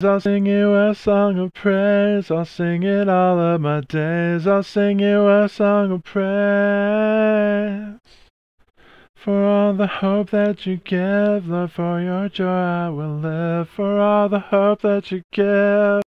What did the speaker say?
I'll sing you a song of praise. I'll sing it all of my days. I'll sing you a song of praise. For all the hope that you give, Lord, for your joy I will live. For all the hope that you give.